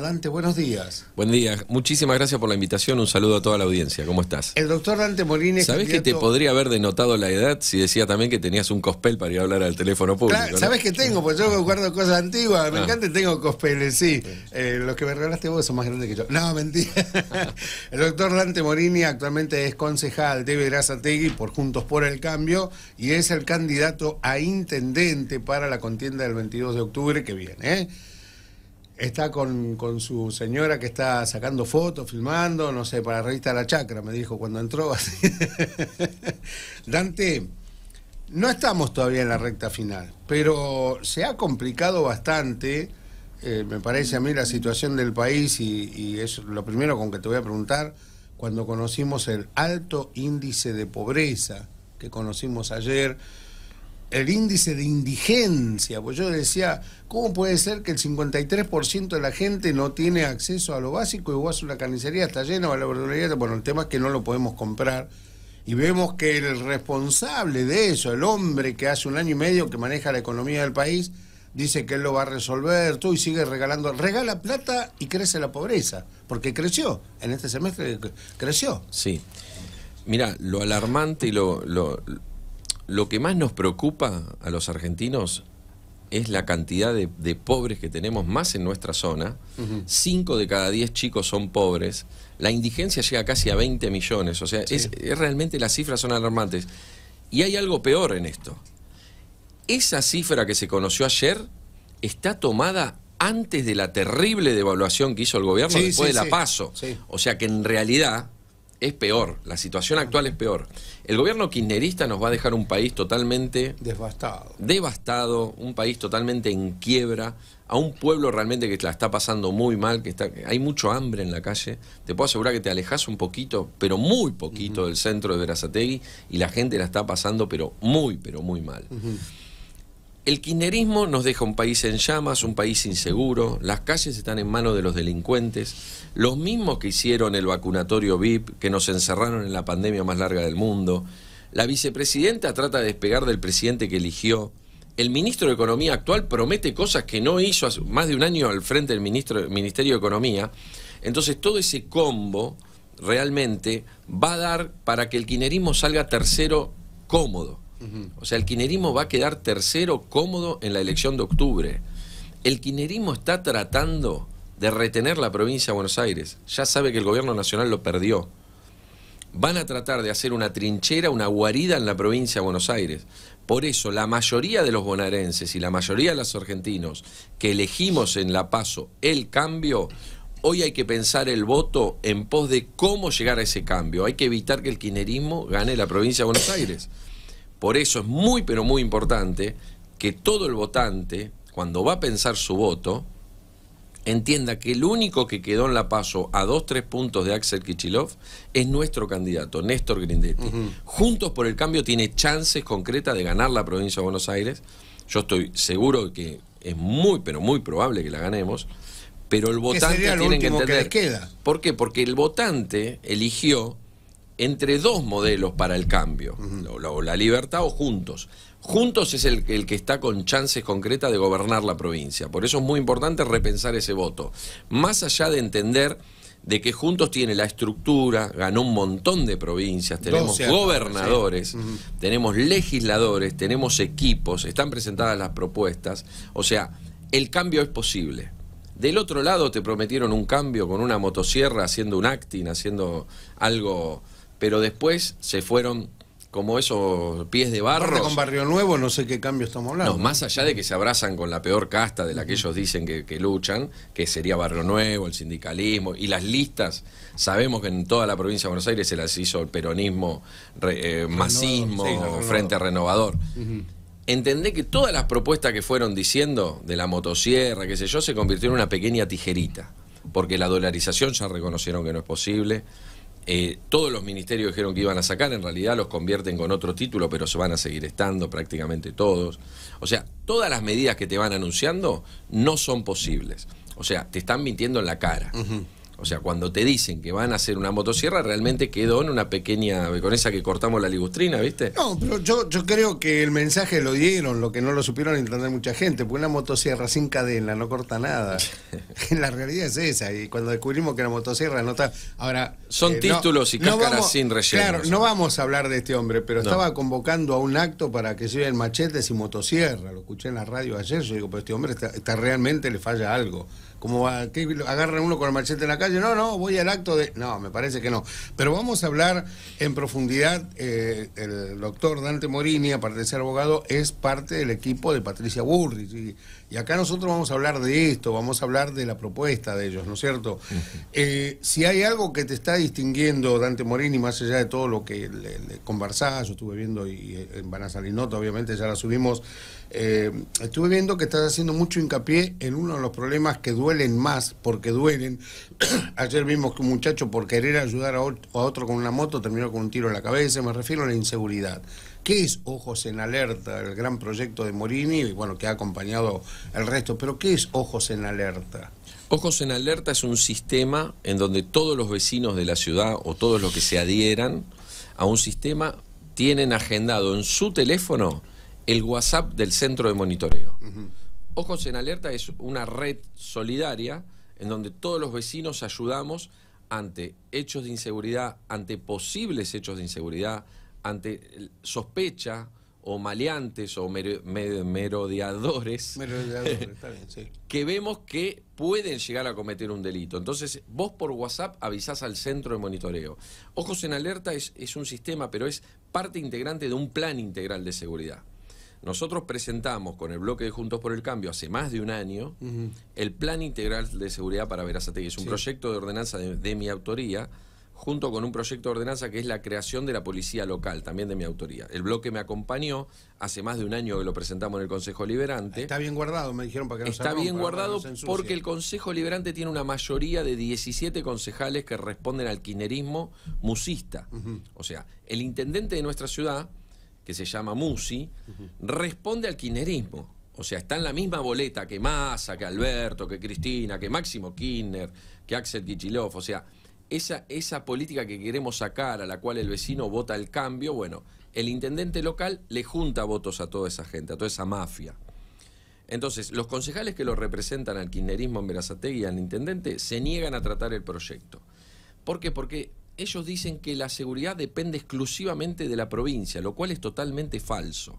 Dante? Buenos días. Buen día. Muchísimas gracias por la invitación. Un saludo a toda la audiencia. ¿Cómo estás? El doctor Dante Morini. ¿Sabés que te podría haber denotado la edad si decía también que tenías un cospel para ir a hablar al teléfono público? Claro, que tengo? Pues yo guardo cosas antiguas. Me ah. encanta, tengo cospeles, sí. Eh, los que me regalaste vos son más grandes que yo. No, mentira. el doctor Dante Morini actualmente es concejal de Verazategui por Juntos por el Cambio y es el candidato a intendente para la contienda del 22 de octubre que viene. ¿eh? está con, su señora que está sacando fotos, filmando, no sé, para la revista La Chacra, me dijo cuando entró. Dante, no estamos todavía en la recta final, pero se ha complicado bastante, eh, me parece a mí, la situación del país y es lo primero con que te voy a preguntar, cuando conocimos el alto índice de pobreza que conocimos ayer, el índice de indigencia, pues yo decía, ¿cómo puede ser que el 53% de la gente no tiene acceso a lo básico y vos a una carnicería está llena o a la verdulería? Bueno, el tema es que no lo podemos comprar y vemos que el responsable de eso, el hombre que hace un año y medio que maneja la economía del país, dice que él lo va a resolver, tú y sigue regalando, regala plata y crece la pobreza, porque creció, en este semestre creció. Sí. Mira, lo alarmante y lo lo que más nos preocupa a los argentinos es la cantidad de, pobres que tenemos más en nuestra zona. Cinco de cada diez chicos son pobres. La indigencia llega casi a 20 millones. O sea, es, realmente las cifras son alarmantes. Y hay algo peor en esto. Esa cifra que se conoció ayer está tomada antes de la terrible devaluación que hizo el gobierno después de la paso. O sea que en realidad es peor, la situación actual es peor. El gobierno kirchnerista nos va a dejar un país totalmente... Devastado. Devastado, un país totalmente en quiebra, a un pueblo realmente que la está pasando muy mal, que está, hay mucho hambre en la calle. Te puedo asegurar que te alejas un poquito, pero muy poquito del centro de Verazategui y la gente la está pasando, pero muy, pero muy mal. El quinerismo nos deja un país en llamas, un país inseguro, las calles están en manos de los delincuentes, los mismos que hicieron el vacunatorio VIP, que nos encerraron en la pandemia más larga del mundo, la vicepresidenta trata de despegar del presidente que eligió, el ministro de Economía actual promete cosas que no hizo hace más de un año al frente del Ministerio de Economía, entonces todo ese combo realmente va a dar para que el quinerismo salga tercero cómodo. O sea, el kinerismo va a quedar tercero cómodo en la elección de octubre. El kinerismo está tratando de retener la provincia de Buenos Aires. Ya sabe que el gobierno nacional lo perdió. Van a tratar de hacer una trinchera, una guarida en la provincia de Buenos Aires. Por eso la mayoría de los bonaerenses y la mayoría de los argentinos que elegimos en La Paso el cambio, hoy hay que pensar el voto en pos de cómo llegar a ese cambio. Hay que evitar que el quinerismo gane la provincia de Buenos Aires. Por eso es muy, pero muy importante que todo el votante, cuando va a pensar su voto, entienda que el único que quedó en la paso a dos, tres puntos de Axel Kichilov es nuestro candidato, Néstor Grindetti. Juntos por el Cambio tiene chances concretas de ganar la provincia de Buenos Aires. Yo estoy seguro que es muy, pero muy probable que la ganemos. Pero el votante tiene que entender. Que queda? ¿Por qué? Porque el votante eligió entre dos modelos para el cambio, o, la, libertad o juntos. Juntos es el, que está con chances concretas de gobernar la provincia. Por eso es muy importante repensar ese voto. Más allá de entender de que Juntos tiene la estructura, ganó un montón de provincias, tenemos gobernadores, tenemos legisladores, tenemos equipos, están presentadas las propuestas. O sea, el cambio es posible. Del otro lado te prometieron un cambio con una motosierra haciendo un acting, haciendo algo pero después se fueron como esos pies de barro. Con Barrio Nuevo no sé qué cambio estamos hablando. más allá de que se abrazan con la peor casta de la que ellos dicen que, luchan, que sería Barrio Nuevo, el sindicalismo y las listas. Sabemos que en toda la provincia de Buenos Aires se las hizo el peronismo, eh, masismo, frente renovador. Entendé que todas las propuestas que fueron diciendo de la motosierra, qué sé yo, se convirtieron en una pequeña tijerita, porque la dolarización ya reconocieron que no es posible eh, todos los ministerios dijeron que iban a sacar, en realidad los convierten con otro título, pero se van a seguir estando prácticamente todos. O sea, todas las medidas que te van anunciando no son posibles. O sea, te están mintiendo en la cara. O sea, cuando te dicen que van a hacer una motosierra, realmente quedó en una pequeña, con esa que cortamos la ligustrina, ¿viste? No, pero yo, creo que el mensaje lo dieron, lo que no lo supieron entender mucha gente, porque una motosierra sin cadena no corta nada. la realidad es esa, y cuando descubrimos que la motosierra no está... Ahora... Son eh, títulos y cáscaras sin relleno. Claro, no vamos a hablar de este hombre, pero estaba convocando a un acto para que el machetes y motosierra, lo escuché en la radio ayer, yo digo, pero este hombre está realmente le falla algo como a, agarran uno con el machete en la calle, no, no, voy al acto de... No, me parece que no. Pero vamos a hablar en profundidad, eh, el doctor Dante Morini, aparte de ser abogado, es parte del equipo de Patricia Burri. Y acá nosotros vamos a hablar de esto, vamos a hablar de la propuesta de ellos, ¿no es cierto? Eh, si hay algo que te está distinguiendo, Dante Morini, más allá de todo lo que le, conversás, yo estuve viendo, y eh, en notas, obviamente ya la subimos, eh, estuve viendo que estás haciendo mucho hincapié en uno de los problemas que duelen más, porque duelen. Ayer vimos que un muchacho por querer ayudar a otro con una moto terminó con un tiro en la cabeza, me refiero a la inseguridad qué es Ojos en Alerta, el gran proyecto de Morini, y bueno, que ha acompañado el resto, pero ¿qué es Ojos en Alerta? Ojos en Alerta es un sistema en donde todos los vecinos de la ciudad o todos los que se adhieran a un sistema tienen agendado en su teléfono el WhatsApp del centro de monitoreo. Ojos en Alerta es una red solidaria en donde todos los vecinos ayudamos ante hechos de inseguridad, ante posibles hechos de inseguridad, ante sospecha o maleantes o merodeadores, que vemos que pueden llegar a cometer un delito. Entonces, vos por WhatsApp avisás al centro de monitoreo. Ojos en Alerta es, es un sistema, pero es parte integrante de un plan integral de seguridad. Nosotros presentamos con el bloque de Juntos por el Cambio hace más de un año el Plan Integral de Seguridad para Verazate, es un proyecto de ordenanza de mi autoría, junto con un proyecto de ordenanza que es la creación de la policía local, también de mi autoría. El bloque me acompañó, hace más de un año que lo presentamos en el Consejo Liberante. Está bien guardado, me dijeron para que no Está bien guardado porque el Consejo Liberante tiene una mayoría de 17 concejales que responden al kinerismo musista. O sea, el intendente de nuestra ciudad, que se llama Musi, responde al kinerismo. O sea, está en la misma boleta que Massa, que Alberto, que Cristina, que Máximo Kirchner, que Axel Kichilov. O sea, esa, política que queremos sacar, a la cual el vecino vota el cambio, bueno, el intendente local le junta votos a toda esa gente, a toda esa mafia. Entonces, los concejales que lo representan al kirchnerismo en Berazategui y al intendente se niegan a tratar el proyecto. ¿Por qué? Porque ellos dicen que la seguridad depende exclusivamente de la provincia, lo cual es totalmente falso.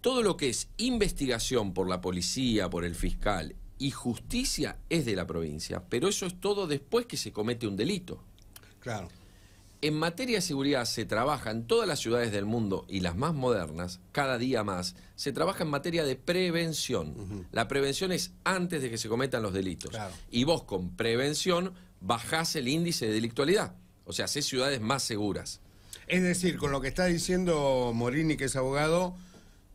Todo lo que es investigación por la policía, por el fiscal y justicia es de la provincia, pero eso es todo después que se comete un delito. Claro. En materia de seguridad se trabaja en todas las ciudades del mundo y las más modernas, cada día más, se trabaja en materia de prevención. La prevención es antes de que se cometan los delitos. Y vos con prevención bajás el índice de delictualidad. O sea, haces ciudades más seguras. Es decir, con lo que está diciendo Morini, que es abogado,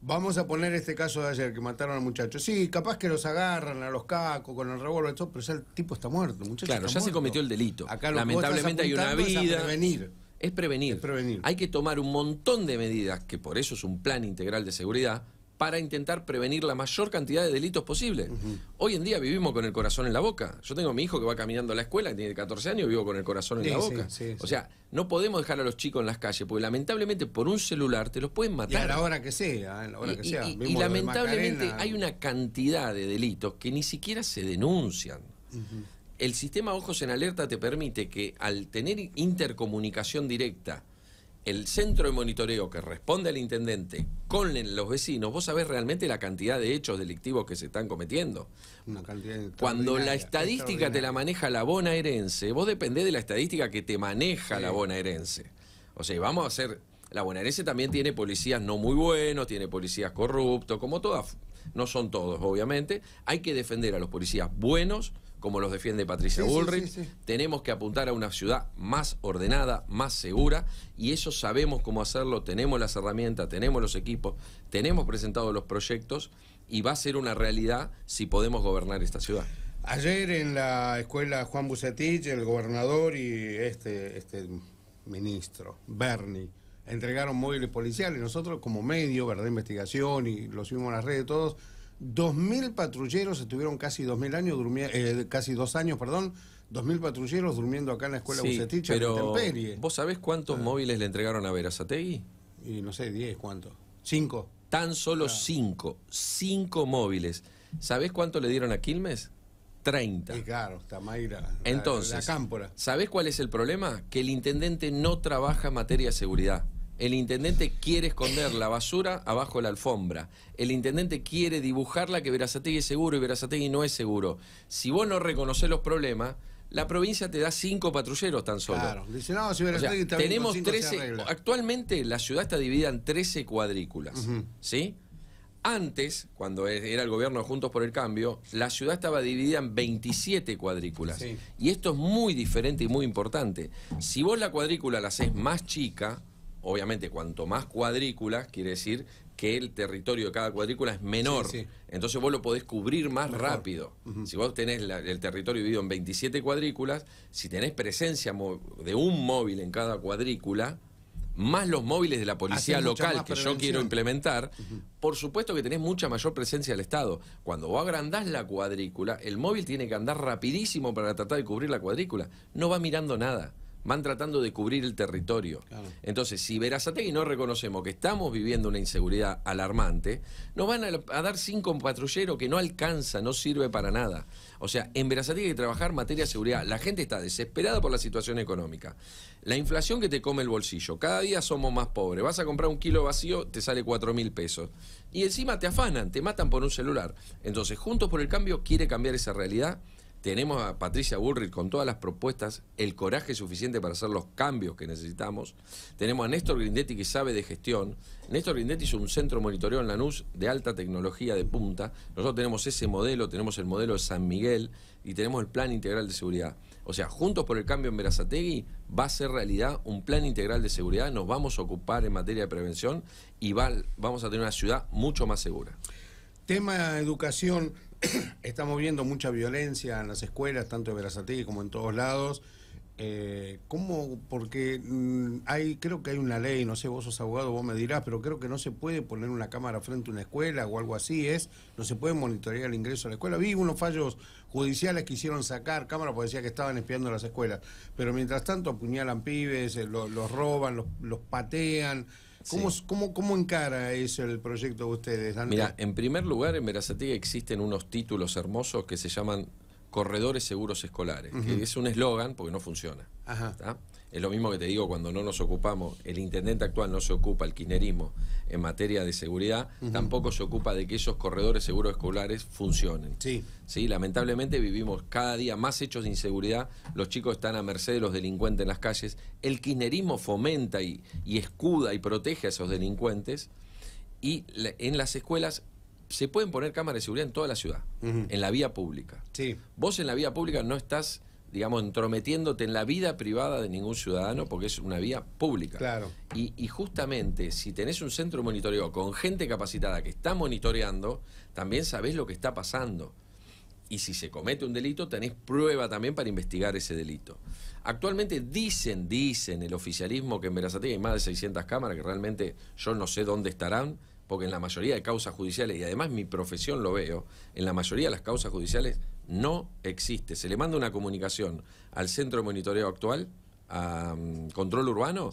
Vamos a poner este caso de ayer, que mataron al muchacho. Sí, capaz que los agarran a los cacos con el revólver, todo, pero ya el tipo está muerto, muchacho. Claro, ya se cometió el delito. Acá Lamentablemente hay una vida. Es prevenir. Hay que tomar un montón de medidas, que por eso es un plan integral de seguridad, para intentar prevenir la mayor cantidad de delitos posible. Hoy en día vivimos con el corazón en la boca. Yo tengo a mi hijo que va caminando a la escuela, que tiene 14 años, y vivo con el corazón en la boca. o sea, no podemos dejar a los chicos en las calles, porque lamentablemente por un celular te los pueden matar. Y que sea, y, que lamentablemente hay una cantidad de delitos que ni siquiera se denuncian. El sistema Ojos en Alerta te permite que al tener intercomunicación directa, el centro de monitoreo que responde al intendente con los vecinos, vos sabés realmente la cantidad de hechos delictivos que se están cometiendo. Cuando la estadística te la maneja la bonaerense, vos dependés de la estadística que te maneja la la bonaerense. O sea, vamos a hacer... La bonaerense también tiene policías no muy buenos, tiene policías corruptos, como todas, no son todos, obviamente. Hay que defender a los policías buenos como los defiende Patricia Bullrich. Tenemos que apuntar a una ciudad más ordenada, más segura, y eso sabemos cómo hacerlo. Tenemos las herramientas, tenemos los equipos, tenemos presentados los proyectos, y va a ser una realidad si podemos gobernar esta ciudad. Ayer en la escuela Juan Bucetich, el gobernador y este, este ministro, Bernie, entregaron móviles policiales. Nosotros como medio, ¿verdad? Investigación y lo subimos a las redes todos 2.000 patrulleros estuvieron casi 2.000 años, durmiendo... Eh, casi dos años, perdón, 2.000 patrulleros durmiendo acá en la escuela sí, pero ¿Vos sabés cuántos ah. móviles le entregaron a Verazategui? Y no sé, 10, ¿cuántos? ¿Cinco? Tan solo ah. cinco. Cinco móviles. ¿Sabés cuánto le dieron a Quilmes? 30. Y claro, Tamayra. Entonces, la cámpora. ¿sabés cuál es el problema? Que el intendente no trabaja en materia de seguridad. El intendente quiere esconder la basura abajo de la alfombra. El intendente quiere dibujarla que Verazategui es seguro y Verazategui no es seguro. Si vos no reconoces los problemas, la provincia te da cinco patrulleros tan solo. Claro, dice, no, si tenemos 13, actualmente la ciudad está dividida en 13 cuadrículas, ¿sí? Antes, cuando era el gobierno Juntos por el Cambio, la ciudad estaba dividida en 27 cuadrículas. Y esto es muy diferente y muy importante. Si vos la cuadrícula la haces más chica, obviamente cuanto más cuadrículas, quiere decir que el territorio de cada cuadrícula es menor. Entonces vos lo podés cubrir más rápido. Si vos tenés el territorio dividido en 27 cuadrículas, si tenés presencia de un móvil en cada cuadrícula, más los móviles de la policía local que yo quiero implementar, por supuesto que tenés mucha mayor presencia del Estado. Cuando vos agrandás la cuadrícula, el móvil tiene que andar rapidísimo para tratar de cubrir la cuadrícula. No va mirando nada van tratando de cubrir el territorio. Entonces, si y no reconocemos que estamos viviendo una inseguridad alarmante, nos van a, dar cinco patrulleros que no alcanza, no sirve para nada. O sea, en Verazategui hay que trabajar materia de seguridad. La gente está desesperada por la situación económica. La inflación que te come el bolsillo. Cada día somos más pobres. Vas a comprar un kilo vacío, te sale cuatro mil pesos. Y encima te afanan, te matan por un celular. Entonces, Juntos por el Cambio quiere cambiar esa realidad tenemos a Patricia Bullrich con todas las propuestas, el coraje suficiente para hacer los cambios que necesitamos. Tenemos a Néstor Grindetti que sabe de gestión. Néstor Grindetti es un centro monitoreo en Lanús de alta tecnología de punta. Nosotros tenemos ese modelo, tenemos el modelo de San Miguel y tenemos el plan integral de seguridad. O sea, juntos por el cambio en Verazategui va a ser realidad un plan integral de seguridad, nos vamos a ocupar en materia de prevención y vamos a tener una ciudad mucho más segura. Tema educación, estamos viendo mucha violencia en las escuelas, tanto de Verazategui como en todos lados. Eh, ¿Cómo? Porque mm, hay, creo que hay una ley, no sé, vos sos abogado, vos me dirás, pero creo que no se puede poner una cámara frente a una escuela o algo así, es, no se puede monitorear el ingreso a la escuela. Vi unos fallos judiciales que hicieron sacar cámaras porque decía que estaban espiando las escuelas, pero mientras tanto apuñalan pibes, eh, los, roban, los, los patean. ¿Cómo, encara eso el proyecto de ustedes? Mira, en primer lugar, en Verazategui existen unos títulos hermosos que se llaman corredores seguros escolares, que es un eslogan porque no funciona. Ajá. Es lo mismo que te digo cuando no nos ocupamos, el intendente actual no se ocupa, el kinerismo en materia de seguridad, tampoco se ocupa de que esos corredores seguros escolares funcionen. Sí. Lamentablemente vivimos cada día más hechos de inseguridad, los chicos están a merced de los delincuentes en las calles, el kinerismo fomenta y, escuda y protege a esos delincuentes, y en las escuelas se pueden poner cámaras de seguridad en toda la ciudad, en la vía pública. Sí. Vos en la vía pública no estás digamos, entrometiéndote en la vida privada de ningún ciudadano porque es una vía pública. Claro. Y, justamente, si tenés un centro de monitoreo con gente capacitada que está monitoreando, también sabés lo que está pasando. Y si se comete un delito, tenés prueba también para investigar ese delito. Actualmente dicen, dicen el oficialismo que en Berazategui hay más de 600 cámaras, que realmente yo no sé dónde estarán, porque en la mayoría de causas judiciales, y además mi profesión lo veo, en la mayoría de las causas judiciales no existe. Se le manda una comunicación al centro de monitoreo actual, a mm, control urbano,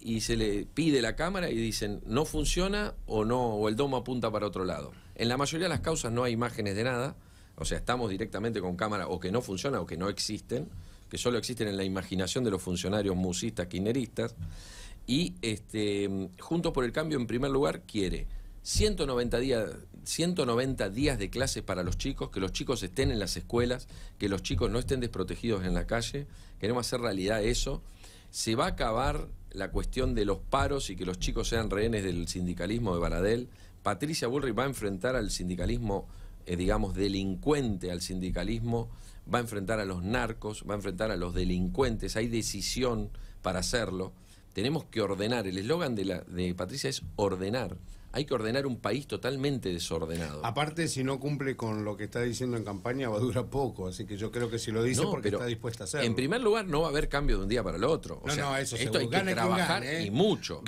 y se le pide la cámara y dicen no funciona o no, o el domo apunta para otro lado. En la mayoría de las causas no hay imágenes de nada, o sea, estamos directamente con cámara o que no funciona o que no existen, que solo existen en la imaginación de los funcionarios musistas, kineristas Y este, mm, Juntos por el Cambio, en primer lugar, quiere 190 días, 190 días de clases para los chicos, que los chicos estén en las escuelas, que los chicos no estén desprotegidos en la calle. Queremos hacer realidad eso. Se va a acabar la cuestión de los paros y que los chicos sean rehenes del sindicalismo de Baradel. Patricia Bullrich va a enfrentar al sindicalismo, eh, digamos, delincuente, al sindicalismo, va a enfrentar a los narcos, va a enfrentar a los delincuentes. Hay decisión para hacerlo. Tenemos que ordenar. El eslogan de Patricia es ordenar hay que ordenar un país totalmente desordenado. Aparte, si no cumple con lo que está diciendo en campaña, va a durar poco. Así que yo creo que si lo dice porque está dispuesta a hacerlo. En primer lugar, no va a haber cambio de un día para el otro. O no, sea, no, eso esto hay que trabajar y mucho.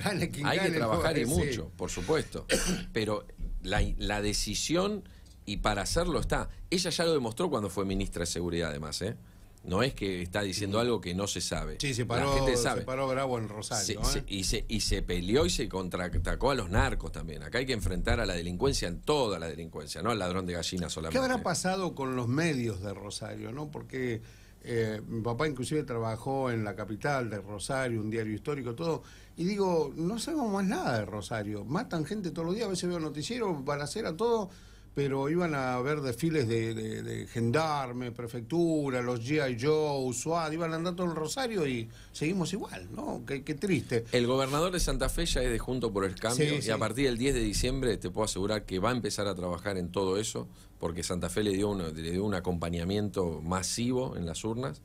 hay que trabajar y mucho, por supuesto. Pero la, la decisión, y para hacerlo está. Ella ya lo demostró cuando fue ministra de Seguridad, además, ¿eh? No es que está diciendo algo que no se sabe. la gente sabe. bravo en Rosario. ¿eh? y, se, y se peleó y se contraatacó a los narcos también. Acá hay que enfrentar a la delincuencia en toda la delincuencia, no al ladrón de gallinas solamente. ¿Qué habrá pasado con los medios de Rosario? ¿no? Porque eh, mi papá inclusive trabajó en la capital de Rosario, un diario histórico, todo. Y digo, no sabemos más nada de Rosario. Matan gente todos los días, a veces veo hacer balacera, todo pero iban a haber desfiles de, gendarme, prefectura, los G.I. Joe, SWAT, iban andar todo el Rosario y seguimos igual, ¿no? Qué, triste. El gobernador de Santa Fe ya es de Junto por el Cambio y a partir del 10 de diciembre te puedo asegurar que va a empezar a trabajar en todo eso, porque Santa Fe le dio, dio un acompañamiento masivo en las urnas,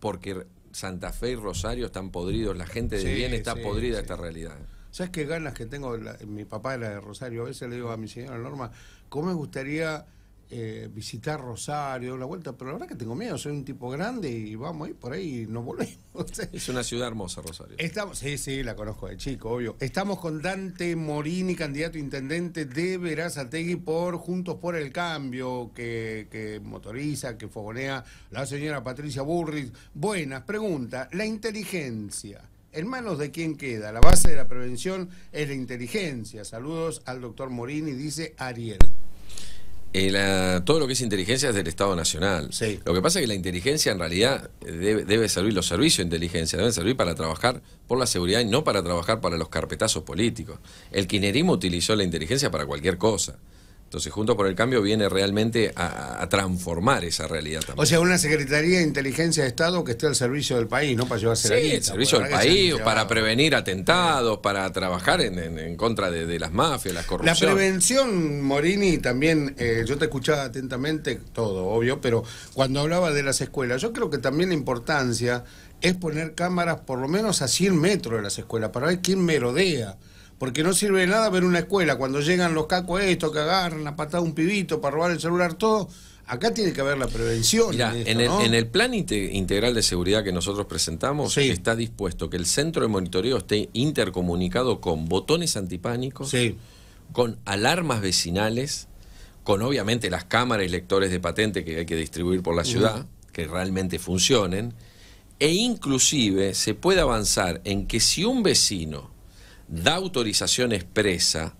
porque Santa Fe y Rosario están podridos, la gente de bien está podrida esta realidad. ¿Sabes qué ganas que tengo? mi papá era de Rosario, a veces le digo a mi señora Norma, ¿cómo me gustaría eh, visitar Rosario, una vuelta? Pero la verdad que tengo miedo, soy un tipo grande y vamos a ir por ahí y nos volvemos. Es una ciudad hermosa, Rosario. Estamos, sí, sí, la conozco de chico, obvio. Estamos con Dante Morini, candidato a intendente de Verazategui por Juntos por el Cambio, que, que motoriza, que fogonea la señora Patricia Burris. Buenas preguntas. La inteligencia ¿En manos de quién queda? La base de la prevención es la inteligencia. Saludos al doctor Morini, dice Ariel. Eh, todo lo que es inteligencia es del Estado Nacional. Lo que pasa es que la inteligencia en realidad eh, debe, servir, los servicios de inteligencia deben servir para trabajar por la seguridad y no para trabajar para los carpetazos políticos. El kinerismo utilizó la inteligencia para cualquier cosa. Entonces, junto por el Cambio viene realmente a, transformar esa realidad también. O sea, una Secretaría de Inteligencia de Estado que esté al servicio del país, ¿no? Para llevarse sí, la guita, al servicio del país, para prevenir atentados, para trabajar en, contra de, las mafias, las corrupciones. La prevención, Morini, también, eh, yo te escuchaba atentamente, todo, obvio, pero cuando hablaba de las escuelas, yo creo que también la importancia es poner cámaras por lo menos a 100 metros de las escuelas para ver quién merodea. Porque no sirve de nada ver una escuela. Cuando llegan los cacos esto, que agarran la patada un pibito para robar el celular, todo. Acá tiene que haber la prevención. en, el, plan integral de seguridad que nosotros presentamos está dispuesto que el centro de monitoreo esté intercomunicado con botones antipánicos, con alarmas vecinales, con obviamente las cámaras y lectores de patente que hay que distribuir por la ciudad, que realmente funcionen, e inclusive se puede avanzar en que si un vecino da autorización expresa,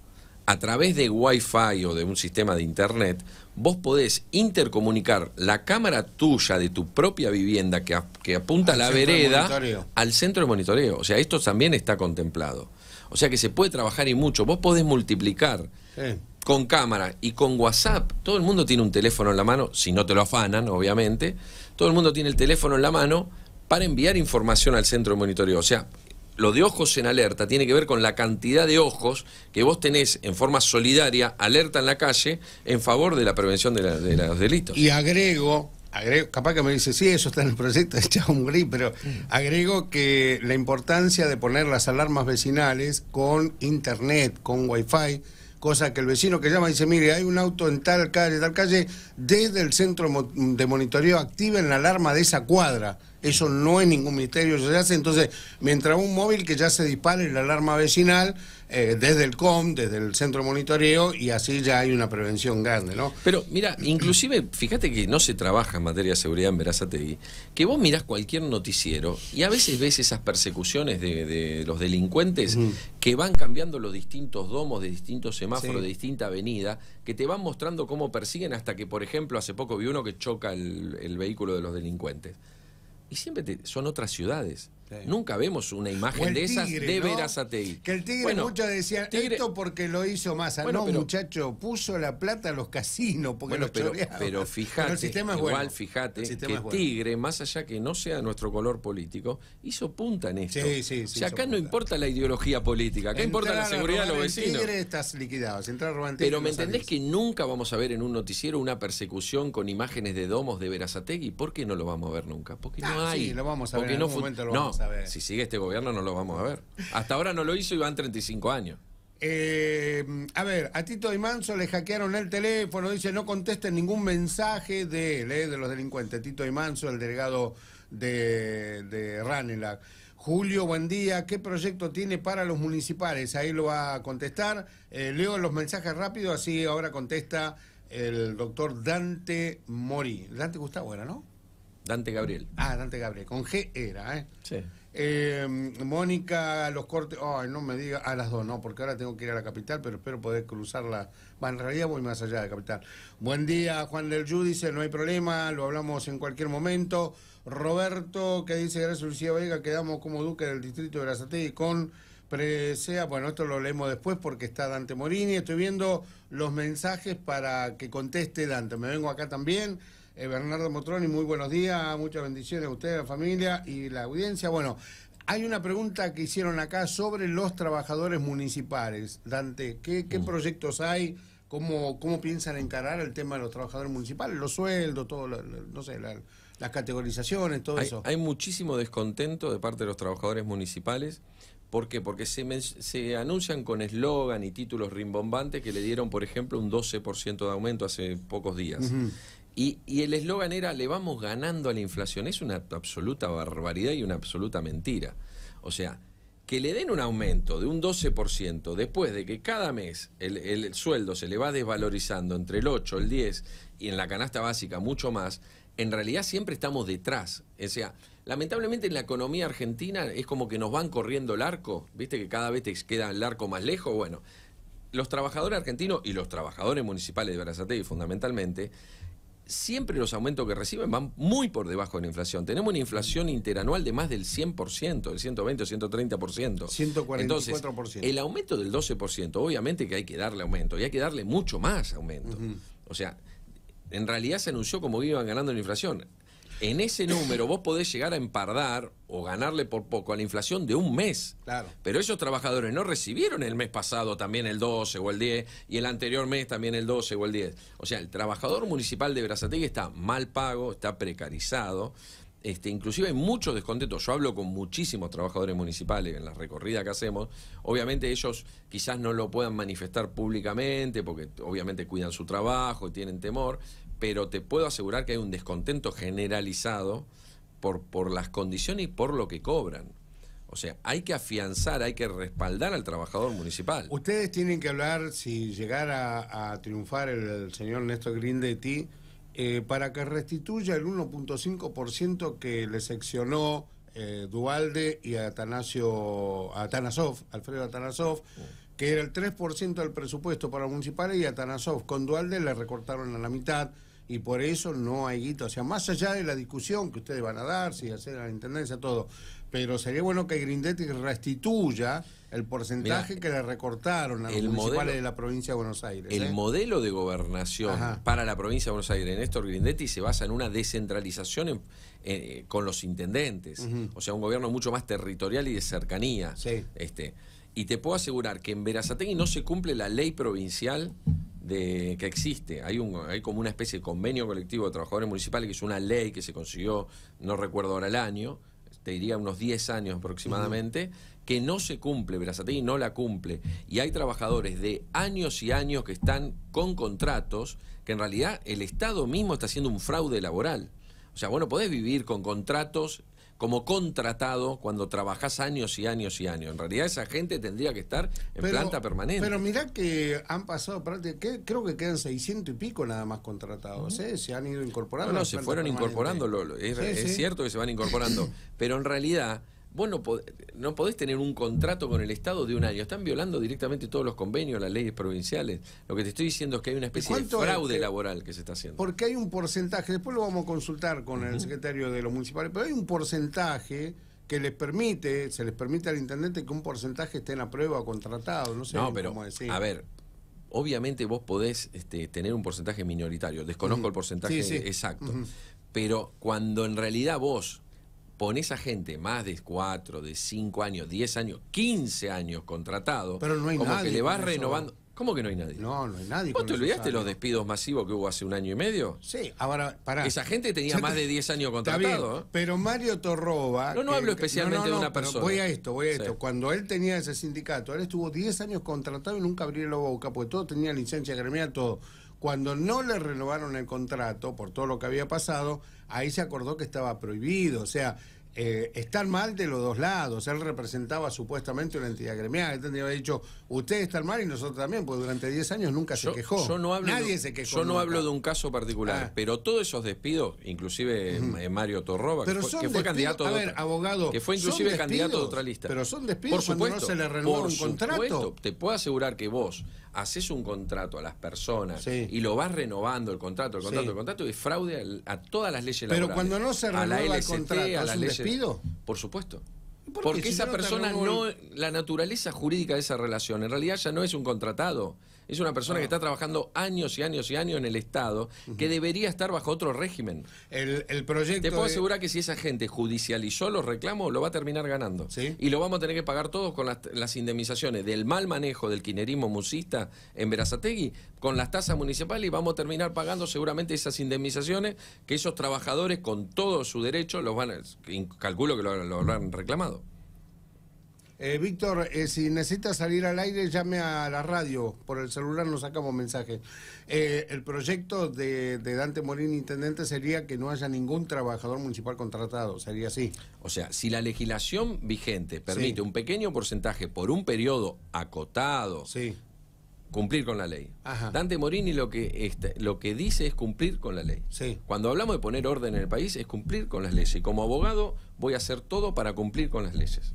a través de Wi-Fi o de un sistema de Internet, vos podés intercomunicar la cámara tuya de tu propia vivienda que, que apunta a la vereda al centro de monitoreo. O sea, esto también está contemplado. O sea que se puede trabajar y mucho. Vos podés multiplicar con cámara y con WhatsApp. Todo el mundo tiene un teléfono en la mano, si no te lo afanan, obviamente. Todo el mundo tiene el teléfono en la mano para enviar información al centro de monitoreo. O sea, lo de ojos en alerta tiene que ver con la cantidad de ojos que vos tenés en forma solidaria, alerta en la calle, en favor de la prevención de, los delitos. Y agrego, capaz que me dice, sí, eso está en el proyecto de pero mm. agrego que la importancia de poner las alarmas vecinales con internet, con wifi, cosa que el vecino que llama dice, mire, hay un auto en tal calle, tal calle, desde el centro de monitoreo en la alarma de esa cuadra eso no es ningún misterio, se hace. Entonces, mientras un móvil que ya se dispare la alarma vecinal, eh, desde el COM, desde el centro de monitoreo, y así ya hay una prevención grande, ¿no? Pero mira, inclusive, fíjate que no se trabaja en materia de seguridad en Verazategui, que vos mirás cualquier noticiero y a veces ves esas persecuciones de, los delincuentes que van cambiando los distintos domos de distintos semáforos, de distinta avenida, que te van mostrando cómo persiguen hasta que, por ejemplo, hace poco vi uno que choca el vehículo de los delincuentes. Y siempre son otras ciudades. Nunca vemos una imagen de esas de ¿no? Que el Tigre bueno, muchos decían, esto porque lo hizo Massa. no, muchacho, puso la plata a los casinos porque bueno, los pero, pero fíjate, el sistema igual fíjate que Tigre, más allá que no sea nuestro color político, hizo punta en esto. Si acá no importa la ideología política, acá importa la seguridad de los vecinos. Tigre estás liquidado, si Pero me entendés que nunca vamos a ver en un noticiero una persecución con imágenes de domos de Verazategui. ¿Por qué no lo vamos a ver nunca? Porque no ah, hay. lo vamos no si sigue este gobierno no lo vamos a ver. Hasta ahora no lo hizo y van 35 años. Eh, a ver, a Tito y Manso le hackearon el teléfono, dice no conteste ningún mensaje de eh, de los delincuentes. Tito y Manso, el delegado de, de Julio, buen día. ¿Qué proyecto tiene para los municipales? Ahí lo va a contestar. Eh, leo los mensajes rápido, así ahora contesta el doctor Dante Mori. Dante Gustavo era, ¿no? Dante Gabriel. Ah, Dante Gabriel, con G era, ¿eh? Sí. Eh, Mónica, los cortes, ay, no me diga, a las dos, no, porque ahora tengo que ir a la capital, pero espero poder cruzarla. Va, en realidad voy más allá de la capital. Buen día, Juan del Judice, no hay problema, lo hablamos en cualquier momento. Roberto, que dice, gracias Lucía Vega, quedamos como duque del distrito de la y con presea, bueno, esto lo leemos después porque está Dante Morini, estoy viendo los mensajes para que conteste Dante, me vengo acá también. Eh, Bernardo Motroni, muy buenos días, muchas bendiciones a ustedes, a la familia y la audiencia. Bueno, hay una pregunta que hicieron acá sobre los trabajadores municipales. Dante, ¿qué, mm. proyectos hay? ¿Cómo, ¿Cómo piensan encarar el tema de los trabajadores municipales? Los sueldos, todo, no sé, las categorizaciones, todo eso. Hay muchísimo descontento de parte de los trabajadores municipales. ¿Por qué? Porque se, se anuncian con eslogan y títulos rimbombantes que le dieron, por ejemplo, un 12% de aumento hace pocos días. Y, el eslogan era, le vamos ganando a la inflación. Es una absoluta barbaridad y una absoluta mentira. O sea, que le den un aumento de un 12% después de que cada mes el, sueldo se le va desvalorizando entre el 8, el 10 y en la canasta básica mucho más, en realidad siempre estamos detrás. O sea, lamentablemente en la economía argentina es como que nos van corriendo el arco, viste que cada vez te queda el arco más lejos, bueno. Los trabajadores argentinos y los trabajadores municipales de Berazategui fundamentalmente siempre los aumentos que reciben van muy por debajo de la inflación. Tenemos una inflación interanual de más del 100%, del 120 o 130%. 144%. Entonces, el aumento del 12%, obviamente que hay que darle aumento, y hay que darle mucho más aumento. O sea, en realidad se anunció como que iban ganando la inflación en ese número vos podés llegar a empardar o ganarle por poco a la inflación de un mes. Claro. Pero esos trabajadores no recibieron el mes pasado también el 12 o el 10 y el anterior mes también el 12 o el 10. O sea, el trabajador municipal de Berazategui está mal pago, está precarizado. Este, inclusive hay muchos descontentos. Yo hablo con muchísimos trabajadores municipales en la recorrida que hacemos. Obviamente ellos quizás no lo puedan manifestar públicamente porque obviamente cuidan su trabajo, y tienen temor, pero te puedo asegurar que hay un descontento generalizado por, por las condiciones y por lo que cobran. O sea, hay que afianzar, hay que respaldar al trabajador municipal. Ustedes tienen que hablar, si llegara a, triunfar el, señor Néstor Grindetti, eh, para que restituya el 1.5% que le seccionó eh, Dualde y Atanasio, Atanasov, Alfredo Atanasov, que era el 3% del presupuesto para municipales y Atanasov con Dualde le recortaron a la mitad y por eso no hay guita, O sea, más allá de la discusión que ustedes van a dar, si hacer a la intendencia, todo, pero sería bueno que Grindetti restituya el porcentaje que le recortaron a los municipales de la provincia de Buenos Aires. El ¿eh? modelo de gobernación para la provincia de Buenos Aires, Néstor Grindetti, se basa en una descentralización eh, con los intendentes, o sea, un gobierno mucho más territorial y de cercanía. Este, y te puedo asegurar que en Verazategui no se cumple la ley provincial de, que existe. Hay, un, hay como una especie de convenio colectivo de trabajadores municipales que es una ley que se consiguió, no recuerdo ahora el año, te diría unos 10 años aproximadamente, que no se cumple, Verazategui no la cumple. Y hay trabajadores de años y años que están con contratos que en realidad el Estado mismo está haciendo un fraude laboral. O sea, bueno, podés vivir con contratos como contratado cuando trabajás años y años y años. En realidad esa gente tendría que estar en planta permanente. Pero mirá que han pasado prácticamente, creo que quedan 600 y pico nada más contratados, ¿eh? se han ido incorporando. No, no se fueron incorporando, lolo es, cierto que se van incorporando, pero en realidad vos no, podés tener un contrato con el Estado de un año. Están violando directamente todos los convenios, las leyes provinciales. Lo que te estoy diciendo es que hay una especie de fraude laboral que se está haciendo. Porque hay un porcentaje, después lo vamos a consultar con el secretario de los municipales, pero hay un porcentaje que les permite, se les permite al intendente que un porcentaje esté en la prueba o contratado. No sé pero, cómo decir. A ver, obviamente vos podés este, tener un porcentaje minoritario. Desconozco el porcentaje exacto. Pero cuando en realidad vos pones a gente más de 4, de 5 años, 10 años, 15 años contratado, Pero no hay como que le vas renovando. ¿Cómo que no hay nadie? No, no hay nadie. ¿Vos te olvidaste los despidos masivos que hubo hace un año y medio? Sí, ahora, para Esa gente tenía más de 10 años contratado. ¿eh? Pero Mario Torroba. No, no hablo especialmente de una persona. Voy a esto, voy a esto. Cuando él tenía ese sindicato, él estuvo 10 años contratado y nunca abrió la boca, porque todo tenía licencia gremial, todo. Cuando no le renovaron el contrato por todo lo que había pasado, ahí se acordó que estaba prohibido. O sea, eh, estar mal de los dos lados. Él representaba supuestamente una entidad gremial. Él tendría dicho, ustedes están mal y nosotros también, porque durante 10 años nunca se quejó. Yo no hablo Nadie de, se quejó. Yo no hablo de un caso particular, ah. pero todos esos despidos, inclusive eh, Mario Torroba, que, fue, candidato a ver, abogado, que fue inclusive candidato de otra lista. Pero son despidos por cuando no se le renovó un contrato. Supuesto, te puedo asegurar que vos haces un contrato a las personas y lo vas renovando el contrato, el contrato, el contrato, y fraude a, todas las leyes laborales. Pero cuando no se renueva el contrato, a las despido? Por supuesto. Porque esa persona no, la naturaleza jurídica de esa relación en realidad ya no es un contratado. Es una persona que ah. está trabajando años y años y años en el Estado, que debería estar bajo otro régimen. Te puedo asegurar que si esa gente judicializó los reclamos, lo va a terminar ganando. Y lo vamos a tener que pagar todos con las, indemnizaciones del mal manejo del quinerismo musista en Berazategui, con las tasas municipales, y vamos a terminar pagando seguramente esas indemnizaciones que esos trabajadores, con todo su derecho, los van a, calculo que lo, habrán han reclamado. Eh, Víctor, eh, si necesita salir al aire, llame a la radio. Por el celular nos sacamos mensaje. Eh, el proyecto de, Dante Morini, intendente, sería que no haya ningún trabajador municipal contratado. Sería así. O sea, si la legislación vigente permite un pequeño porcentaje por un periodo acotado, sí. cumplir con la ley. Dante Morini lo que, este, lo que dice es cumplir con la ley. Cuando hablamos de poner orden en el país, es cumplir con las leyes. Y como abogado, voy a hacer todo para cumplir con las leyes.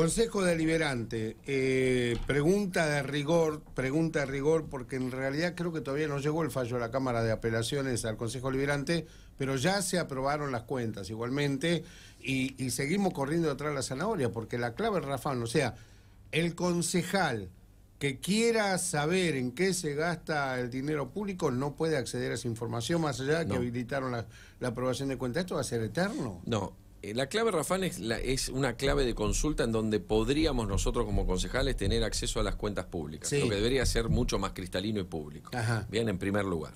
Consejo Deliberante, eh, pregunta de rigor, pregunta de rigor, porque en realidad creo que todavía no llegó el fallo de la Cámara de Apelaciones al Consejo Deliberante, pero ya se aprobaron las cuentas igualmente y, seguimos corriendo atrás de la zanahoria, porque la clave, es Rafael, o sea, el concejal que quiera saber en qué se gasta el dinero público no puede acceder a esa información, más allá de que habilitaron la, la aprobación de cuentas. Esto va a ser eterno. No, eh, la clave, Rafán, es, una clave de consulta en donde podríamos nosotros como concejales tener acceso a las cuentas públicas, lo que debería ser mucho más cristalino y público. Bien, en primer lugar.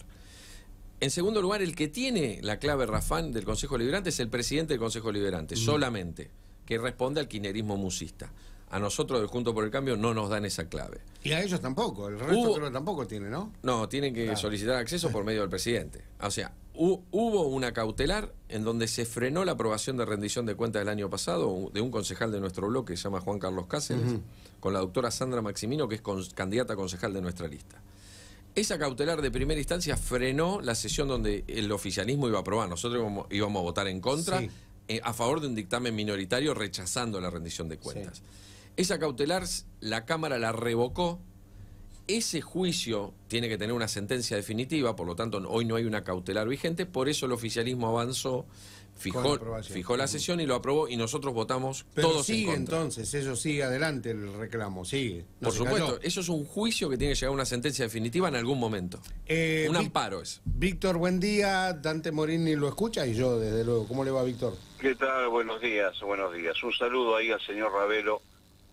En segundo lugar, el que tiene la clave, Rafán, del Consejo Liberante es el presidente del Consejo Liberante, solamente, que responde al quinerismo musista. A nosotros del Junto por el Cambio no nos dan esa clave. Y a ellos tampoco, el resto tampoco tiene, ¿no? No, tienen que solicitar acceso por medio del presidente. O sea, hubo una cautelar en donde se frenó la aprobación de rendición de cuentas del año pasado de un concejal de nuestro bloque, que se llama Juan Carlos Cáceres, con la doctora Sandra Maximino, que es candidata a concejal de nuestra lista. Esa cautelar de primera instancia frenó la sesión donde el oficialismo iba a aprobar. Nosotros íbamos, a votar en contra, eh, a favor de un dictamen minoritario rechazando la rendición de cuentas. Esa cautelar la Cámara la revocó ese juicio tiene que tener una sentencia definitiva, por lo tanto hoy no hay una cautelar vigente, por eso el oficialismo avanzó, fijó, la, sesión y lo aprobó y nosotros votamos Pero todos sigue entonces, eso sigue adelante el reclamo, sigue. por supuesto, eso es un juicio que tiene que llegar a una sentencia definitiva en algún momento. Eh, un amparo es. Víctor, buen día, Dante Morini lo escucha y yo desde luego. ¿Cómo le va Víctor? ¿Qué tal? Buenos días, buenos días. Un saludo ahí al señor Ravelo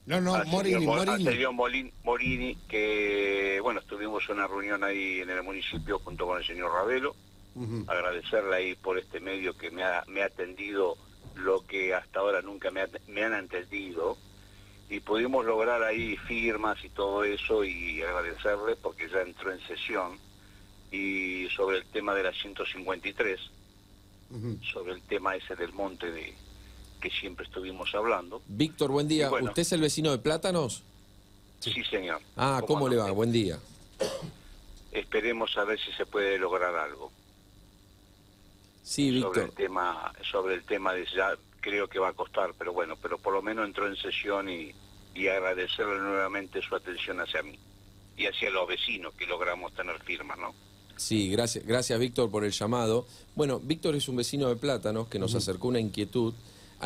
no, no, Morini, Morini. señor Morini, que bueno, en una reunión ahí en el municipio junto con el señor Ravelo. Agradecerle ahí por este medio que me ha, atendido lo que hasta ahora nunca me, han atendido, Y pudimos lograr ahí firmas y todo eso y agradecerle porque ya entró en sesión. Y sobre el tema de la 153, sobre el tema ese del monte de, que siempre estuvimos hablando. Víctor, buen día. ¿Usted es el vecino de Plátanos? Sí, señor. Ah, ¿cómo, le va? Buen día. Esperemos a ver si se puede lograr algo. Sí, Víctor. Sobre el tema, sobre el tema de ya creo que va a costar, pero bueno, pero por lo menos entró en sesión y, agradecerle nuevamente su atención hacia mí y hacia los vecinos que logramos tener firmas, ¿no? Sí, gracias, gracias Víctor por el llamado. Bueno, Víctor es un vecino de Plátanos que nos acercó una inquietud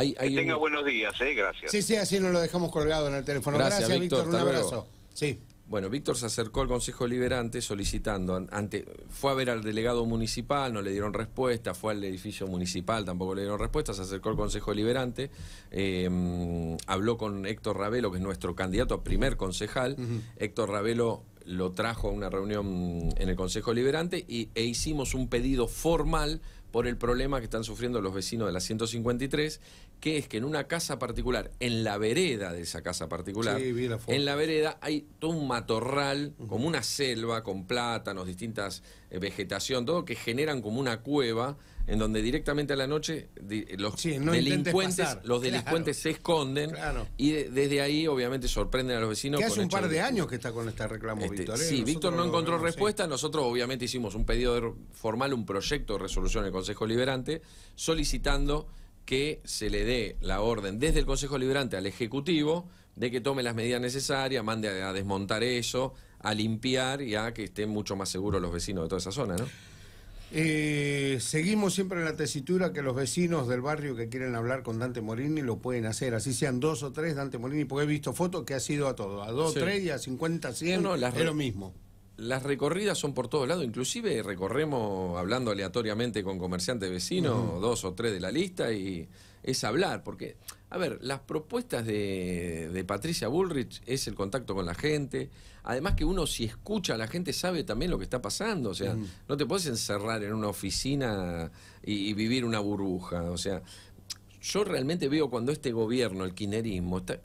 que tenga buenos días, ¿eh? gracias. Sí, sí, así nos lo dejamos colgado en el teléfono. Gracias, Víctor, un abrazo. Sí. Bueno, Víctor se acercó al Consejo Liberante solicitando, ante, fue a ver al delegado municipal, no le dieron respuesta, fue al edificio municipal, tampoco le dieron respuesta, se acercó al Consejo Liberante, em, habló con Héctor Ravelo, que es nuestro candidato a primer concejal. Héctor Ravelo lo trajo a una reunión en el Consejo Liberante y, e hicimos un pedido formal por el problema que están sufriendo los vecinos de la 153 que es que en una casa particular, en la vereda de esa casa particular, en la vereda hay todo un matorral, como una selva, con plátanos, distintas eh, vegetación, todo que generan como una cueva en donde directamente a la noche los, delincuentes, los delincuentes se esconden y desde ahí obviamente sorprenden a los vecinos. Que hace un par de, años que está con esta reclamo, este, ¿eh? Sí, Víctor no encontró respuesta, nosotros obviamente hicimos un pedido formal, un proyecto de resolución del el Consejo Liberante, solicitando que se le dé la orden desde el Consejo Liberante al Ejecutivo de que tome las medidas necesarias, mande a, desmontar eso, a limpiar y a que estén mucho más seguros los vecinos de toda esa zona, ¿no? Eh, seguimos siempre en la tesitura que los vecinos del barrio que quieren hablar con Dante Morini lo pueden hacer, así sean dos o tres Dante Morini, porque he visto fotos que ha sido a todo, a dos, tres y a 50, 100, es lo mismo las recorridas son por todos lados, inclusive recorremos hablando aleatoriamente con comerciantes vecinos, dos o tres de la lista, y es hablar, porque, a ver, las propuestas de, Patricia Bullrich es el contacto con la gente, además que uno si escucha a la gente sabe también lo que está pasando, o sea, no te puedes encerrar en una oficina y, vivir una burbuja, o sea, yo realmente veo cuando este gobierno, el kinerismo, eh,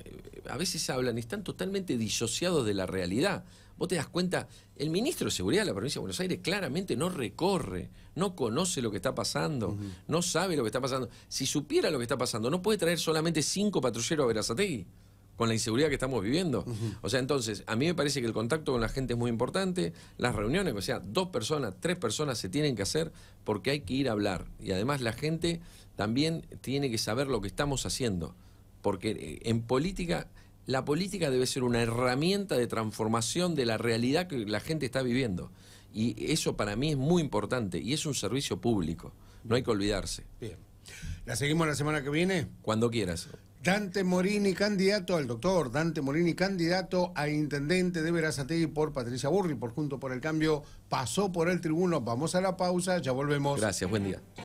a veces hablan, están totalmente disociados de la realidad. Vos te das cuenta, el ministro de Seguridad de la provincia de Buenos Aires claramente no recorre, no conoce lo que está pasando, no sabe lo que está pasando. Si supiera lo que está pasando, no puede traer solamente cinco patrulleros a Verazategui con la inseguridad que estamos viviendo. O sea, entonces, a mí me parece que el contacto con la gente es muy importante, las reuniones, o sea, dos personas, tres personas se tienen que hacer porque hay que ir a hablar. Y además la gente también tiene que saber lo que estamos haciendo. Porque eh, en política la política debe ser una herramienta de transformación de la realidad que la gente está viviendo. Y eso para mí es muy importante y es un servicio público, no hay que olvidarse. Bien. ¿La seguimos la semana que viene? Cuando quieras. Dante Morini, candidato al doctor Dante Morini, candidato a intendente de Verazategui por Patricia Burri, por Junto por el Cambio, pasó por el tribuno. Vamos a la pausa, ya volvemos. Gracias, buen día.